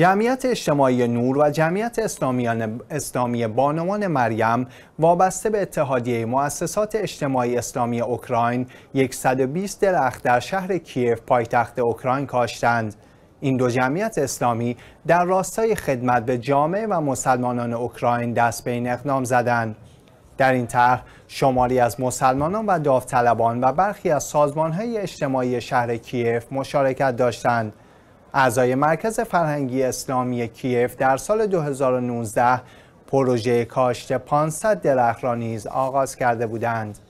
جمعیت اجتماعی نور و جمعیت اسلامی بانوان مریم وابسته به اتحادیه مؤسسات اجتماعی اسلامی اوکراین 120 درخت در شهر کیف پایتخت اوکراین کاشتند. این دو جمعیت اسلامی در راستای خدمت به جامعه و مسلمانان اوکراین دست به این اقدام زدند. در این طرح شماری از مسلمانان و داوطلبان و برخی از سازمانهای اجتماعی شهر کیف مشارکت داشتند. اعضای مرکز فرهنگی اسلامی کیف در سال 2019 پروژه کاشت 500 درخت را نیز آغاز کرده بودند.